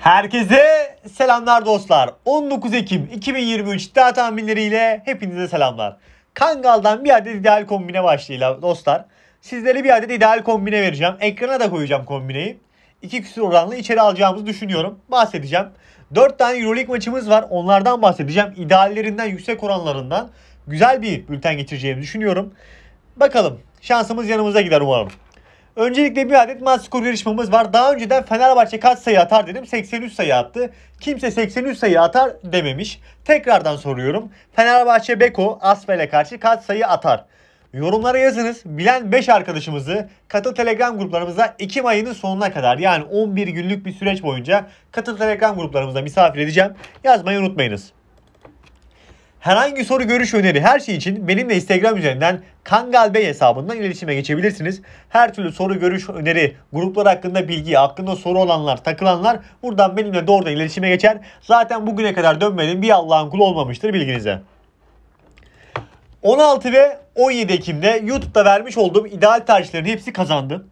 Herkese selamlar dostlar. 19 Ekim 2023 iddia tahminleriyle hepinize selamlar. Kangal'dan bir adet ideal kombine başlayalım dostlar. Sizlere bir adet ideal kombine vereceğim. Ekrana da koyacağım kombineyi. İki küsur oranlı içeri alacağımızı düşünüyorum. Bahsedeceğim. 4 tane Euroleague maçımız var. Onlardan bahsedeceğim. İdeallerinden, yüksek oranlarından güzel bir bülten geçireceğimi düşünüyorum. Bakalım şansımız yanımıza gider umarım. Öncelikle bir adet maç skor yarışmamız var. Daha önceden Fenerbahçe kaç sayı atar dedim. 83 sayı attı. Kimse 83 sayı atar dememiş. Tekrardan soruyorum. Fenerbahçe Beko Asfel'e karşı kaç sayı atar? Yorumlara yazınız. Bilen 5 arkadaşımızı katıl Telegram gruplarımıza 2 ayının sonuna kadar yani 11 günlük bir süreç boyunca katıl Telegram gruplarımıza misafir edeceğim. Yazmayı unutmayınız. Herhangi soru, görüş, öneri her şey için benimle Instagram üzerinden Kangal Bey hesabından iletişime geçebilirsiniz. Her türlü soru, görüş, öneri, gruplar hakkında bilgi, hakkında soru olanlar, takılanlar buradan benimle doğrudan iletişime geçer. Zaten bugüne kadar dönmedim bir Allah'ın kulu olmamıştır bilginize. 16 ve 17 Ekim'de YouTube'da vermiş olduğum ideal tercihlerin hepsi kazandı.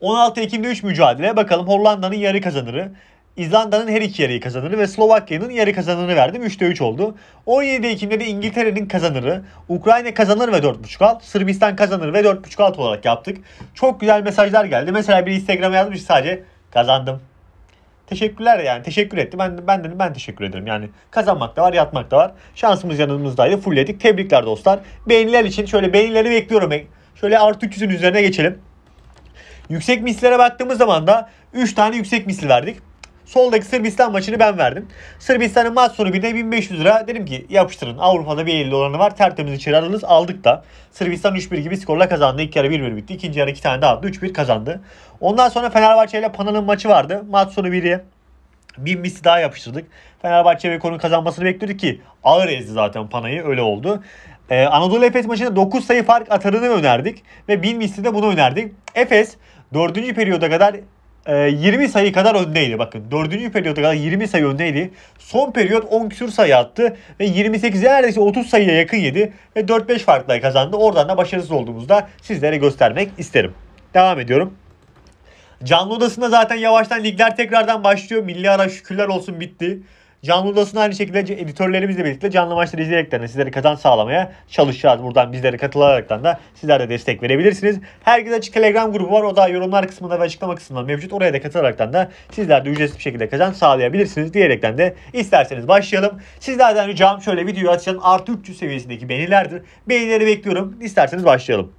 16 Ekim'de 3 mücadele. Bakalım Hollanda'nın yarı kazanırı. İzlanda'nın her iki yarıyı kazanırı ve Slovakya'nın yarı kazanırı verdim. 3'te 3 oldu. 17 Ekim'de de İngiltere'nin kazanırı, Ukrayna kazanır ve 4.5 alt, Sırbistan kazanır ve 4.5 alt olarak yaptık. Çok güzel mesajlar geldi. Mesela bir Instagram'a yazmış sadece kazandım. Teşekkürler yani teşekkür etti. Ben ben dedim ben teşekkür ederim. Yani kazanmak da var, yatmak da var. Şansımız yanımızdaydı. Fullledik. Tebrikler dostlar. Beğeniler için şöyle beğenileri bekliyorum. Şöyle artı 300'ün üzerine geçelim. Yüksek mislere baktığımız zaman da 3 tane yüksek misli verdik. Soldaki Sırbistan maçını ben verdim. Sırbistan'ın maç sonu birine 1500 lira dedim ki yapıştırın. Avrupa'da bir 50 oranı var. Tertemiz içeri aldınız, Aldık da. Sırbistan 3-1 gibi skorla kazandı. İlk yarı 1-1 bitti. İkinci yarı 2 tane daha attı. 3-1 kazandı. Ondan sonra Fenerbahçe ile Pana'nın maçı vardı. Maç sonu 1'e bir misli daha yapıştırdık. Fenerbahçe ve konun kazanmasını bekliyorduk ki ağır ezdi zaten Panay'ı öyle oldu. Ee, Anadolu Efes maçında 9 sayı fark atarını önerdik ve 1000 misli de bunu önerdik. Efes 4. periyoda kadar 20 ee, sayı kadar öndeydi. Bakın 4. periyoda kadar 20 sayı öndeydi. Son periyot 10 küsur sayı attı ve 28'e neredeyse 30 sayıya yakın yedi ve 4-5 farkla kazandı. Oradan da başarısız olduğumuzda sizlere göstermek isterim. Devam ediyorum. Canlı odasında zaten yavaştan ligler tekrardan başlıyor. Milli ara şükürler olsun bitti. Canlı odasını aynı şekilde editörlerimizle birlikte canlı maçları izleyerekten de sizlere kazanç sağlamaya çalışacağız. Buradan bizlere katılaraktan da sizler de destek verebilirsiniz. Herkese açık Telegram grubu var. O da yorumlar kısmında ve açıklama kısmında mevcut. Oraya da katılaraktan da sizler de ücretsiz bir şekilde kazanç sağlayabilirsiniz diyerekten de isterseniz başlayalım. Sizlerden ricam şöyle videoyu açan artı 300 seviyesindeki beğenilerdir. Beğenileri bekliyorum. İsterseniz başlayalım.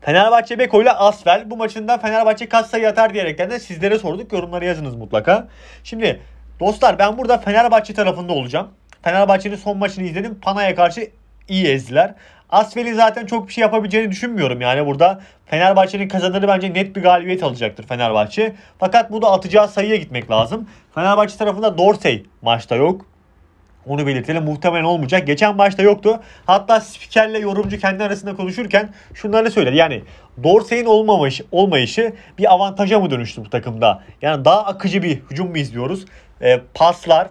Fenerbahçe Beko ile Asfel bu maçında Fenerbahçe kaç sayı atar diyerekten de sizlere sorduk. Yorumları yazınız mutlaka. Şimdi Dostlar ben burada Fenerbahçe tarafında olacağım. Fenerbahçe'nin son maçını izledim. Pana'ya karşı iyi ezdiler. Asfeli zaten çok bir şey yapabileceğini düşünmüyorum yani burada. Fenerbahçe'nin kazanırı bence net bir galibiyet alacaktır Fenerbahçe. Fakat bu da atacağı sayıya gitmek lazım. Fenerbahçe tarafında Dorsey maçta yok. Onu belirtelim. Muhtemelen olmayacak. Geçen başta yoktu. Hatta spikerle yorumcu kendi arasında konuşurken şunları söyledi. Yani Dorsey'in olmamış, olmayışı bir avantaja mı dönüştü bu takımda? Yani daha akıcı bir hücum mu izliyoruz? E, paslar,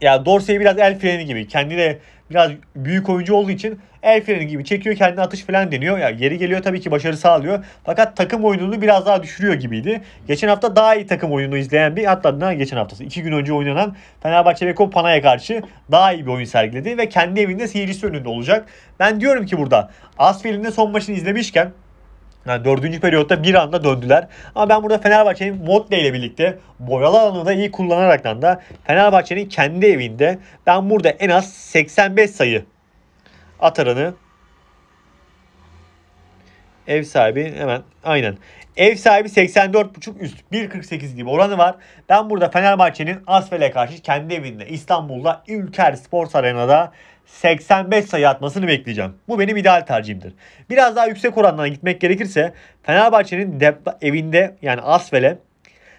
yani Dorsey biraz el freni gibi. Kendine biraz büyük oyuncu olduğu için el freni gibi çekiyor kendine atış falan deniyor. Yani geri geliyor tabii ki başarı sağlıyor. Fakat takım oyununu biraz daha düşürüyor gibiydi. Geçen hafta daha iyi takım oyununu izleyen bir hatta daha geçen haftası iki gün önce oynanan Fenerbahçe Beko Pana'ya karşı daha iyi bir oyun sergiledi ve kendi evinde seyircisi önünde olacak. Ben diyorum ki burada Asfel'in de son maçını izlemişken yani dördüncü periyotta bir anda döndüler. Ama ben burada Fenerbahçe'nin Motley ile birlikte boyalı alanı da iyi kullanaraktan da Fenerbahçe'nin kendi evinde ben burada en az 85 sayı atarını Ev sahibi hemen aynen. Ev sahibi 84.5 üst 1.48 gibi oranı var. Ben burada Fenerbahçe'nin Asfel'e karşı kendi evinde İstanbul'da Ülker Spor Arena'da 85 sayı atmasını bekleyeceğim. Bu benim ideal tercihimdir. Biraz daha yüksek oranlara gitmek gerekirse Fenerbahçe'nin evinde yani Asfel'e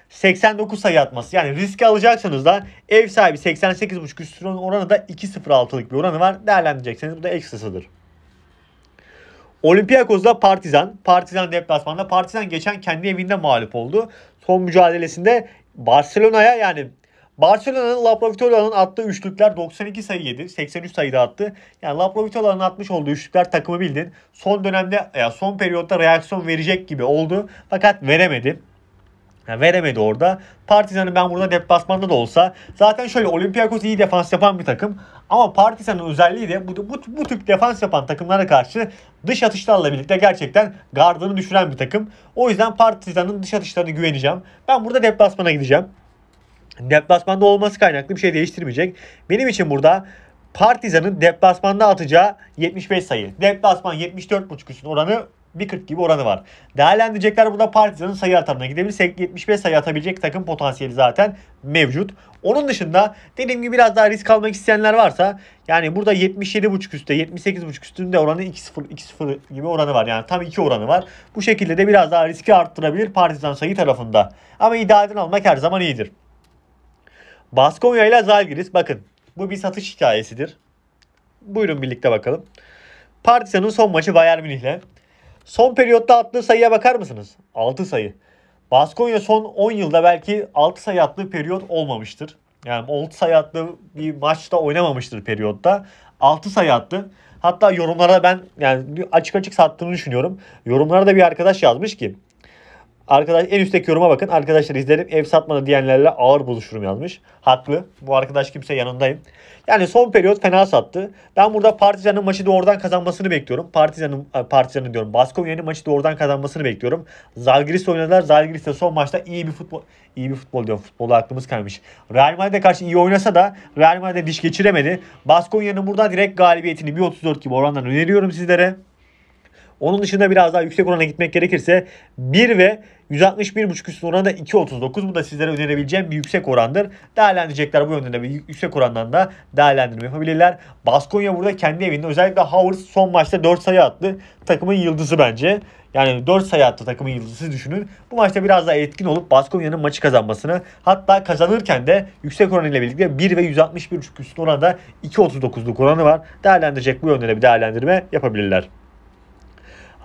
89 sayı atması. Yani riske alacaksanız da ev sahibi 88.5 üstünün oranı da 2.06'lık bir oranı var. Değerlendirecekseniz bu da ekstrasıdır. Olympiakos'da Partizan. Partizan deplasmanda. Partizan geçen kendi evinde mağlup oldu. Son mücadelesinde Barcelona'ya yani Barcelona'nın La Provitola'nın attığı üçlükler 92 sayı yedi. 83 sayıda attı. Yani La Provitola'nın atmış olduğu üçlükler takımı bildin. Son dönemde ya son periyotta reaksiyon verecek gibi oldu. Fakat veremedi. Yani veremedi orada. Partizan'ın ben burada dep basmanda da olsa zaten şöyle Olympiakos iyi defans yapan bir takım ama Partizan'ın özelliği de bu, bu, bu tip defans yapan takımlara karşı dış atışlarla birlikte gerçekten gardını düşüren bir takım. O yüzden Partizan'ın dış atışlarına güveneceğim. Ben burada dep basmana gideceğim. Dep basmanda olması kaynaklı bir şey değiştirmeyecek. Benim için burada Partizan'ın deplasmanda atacağı 75 sayı. Deplasman 74.5 üstün oranı 1.40 gibi oranı var. Değerlendirecekler burada Partizan'ın sayı atarına gidebilirsek 75 sayı atabilecek takım potansiyeli zaten mevcut. Onun dışında dediğim gibi biraz daha risk almak isteyenler varsa yani burada 77.5 üstte 78.5 üstünde oranı 2.0 2.0 gibi oranı var. Yani tam 2 oranı var. Bu şekilde de biraz daha riski arttırabilir Partizan sayı tarafında. Ama idareden almak her zaman iyidir. Baskonya ile Zalgiris bakın bu bir satış hikayesidir. Buyurun birlikte bakalım. Partizan'ın son maçı Bayern Münih'le. Son periyotta attığı sayıya bakar mısınız? 6 sayı. Baskonya son 10 yılda belki 6 sayı attığı periyot olmamıştır. Yani 6 sayı attığı bir maçta oynamamıştır periyotta. 6 sayı attı. Hatta yorumlara ben yani açık açık sattığını düşünüyorum. Yorumlara da bir arkadaş yazmış ki Arkadaş en üstteki yoruma bakın. Arkadaşlar izledim ev satmadı diyenlerle ağır buluşurum yazmış. Haklı. Bu arkadaş kimse yanındayım. Yani son periyot fena sattı. Ben burada Partizan'ın maçı doğrudan kazanmasını bekliyorum. Partizan'ın e, Partizan'ın diyorum. Baskonya'nın maçı doğrudan kazanmasını bekliyorum. Zalgiris oynadılar. Zalgiris de son maçta iyi bir futbol iyi bir futbol diyor Futbola aklımız kaymış. Real Madrid'e karşı iyi oynasa da Real Madrid'e diş geçiremedi. Baskonya'nın burada direkt galibiyetini 1.34 gibi orandan öneriyorum sizlere. Onun dışında biraz daha yüksek orana gitmek gerekirse 1 ve 161.5 üstü oranı da 2.39. Bu da sizlere önerebileceğim bir yüksek orandır. Değerlendirecekler bu yönde de bir yüksek orandan da değerlendirme yapabilirler. Baskonya burada kendi evinde özellikle Howard son maçta 4 sayı attı. Takımın yıldızı bence. Yani 4 sayı attı takımın yıldızı düşünün. Bu maçta biraz daha etkin olup Baskonya'nın maçı kazanmasını hatta kazanırken de yüksek oran ile birlikte 1 ve 161.5 üstü oranda 2.39'luk oranı var. Değerlendirecek bu yönde de bir değerlendirme yapabilirler.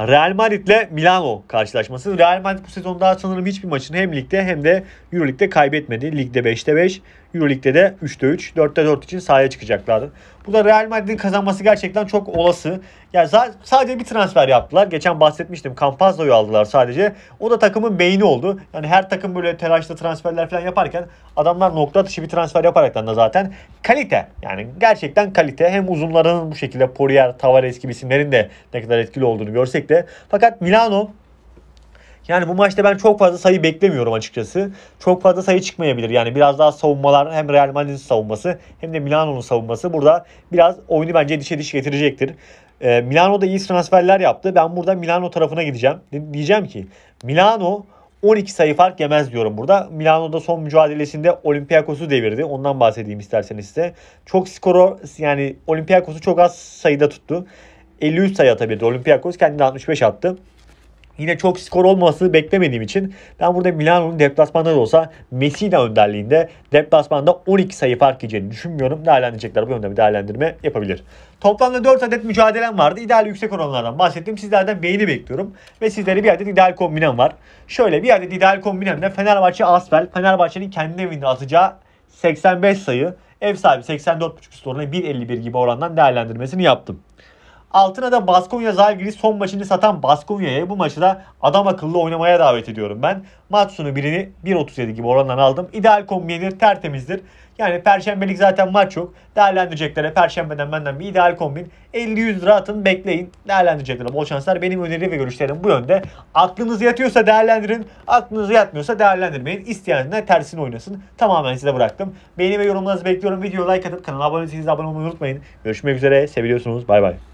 Real Madrid ile Milano karşılaşması. Real Madrid bu sezon daha sanırım hiçbir maçını hem ligde hem de Euroleague'de kaybetmedi. Ligde 5'te 5. Euroleague'de de 3'te 3, 4'te 4 için sahaya çıkacaklardı. Burada Real Madrid'in kazanması gerçekten çok olası. Yani sadece bir transfer yaptılar. Geçen bahsetmiştim. Campazzo'yu aldılar sadece. O da takımın beyni oldu. Yani her takım böyle telaşlı transferler falan yaparken adamlar nokta atışı bir transfer yaparaktan da zaten kalite. Yani gerçekten kalite. Hem uzunlarının bu şekilde Poirier, Tavares gibi isimlerin de ne kadar etkili olduğunu görsek de. Fakat Milano yani bu maçta ben çok fazla sayı beklemiyorum açıkçası. Çok fazla sayı çıkmayabilir. Yani biraz daha savunmalar hem Real Madrid'in savunması hem de Milano'nun savunması burada biraz oyunu bence dişe diş getirecektir. Ee, Milano da iyi transferler yaptı. Ben burada Milano tarafına gideceğim. Diyeceğim ki Milano 12 sayı fark yemez diyorum burada. Milano'da son mücadelesinde Olympiakos'u devirdi. Ondan bahsedeyim isterseniz size. Çok skoru yani Olympiakos'u çok az sayıda tuttu. 53 sayı atabildi. Olympiakos kendine 65 attı. Yine çok skor olması beklemediğim için ben burada Milano'nun deplasmanda da olsa Messina önderliğinde deplasmanda 12 sayı fark edeceğini düşünmüyorum. Değerlendirecekler bu yönde bir değerlendirme yapabilir. Toplamda 4 adet mücadelem vardı. İdeal yüksek oranlardan bahsettim. Sizlerden beğeni bekliyorum. Ve sizlere bir adet ideal kombinem var. Şöyle bir adet ideal kombinemde Fenerbahçe Asfel. Fenerbahçe'nin kendi evinde atacağı 85 sayı. Ev sahibi 84.5 üst oranı 1.51 gibi orandan değerlendirmesini yaptım. Altına da Baskonya Zalgiris son maçını satan Baskonya'ya bu maçı da adam akıllı oynamaya davet ediyorum ben. Maç sonu birini 1.37 gibi orandan aldım. İdeal kombinidir, tertemizdir. Yani perşembelik zaten maç yok. Değerlendireceklere perşembeden benden bir ideal kombin. 50-100 lira atın bekleyin. Değerlendireceklere bol şanslar. Benim öneri ve görüşlerim bu yönde. Aklınız yatıyorsa değerlendirin. Aklınız yatmıyorsa değerlendirmeyin. İsteyen de tersini oynasın. Tamamen size bıraktım. Beğeni ve yorumlarınızı bekliyorum. Videoya like atıp kanala abone değilseniz abone olmayı unutmayın. Görüşmek üzere. Seviyorsunuz. Bay bay.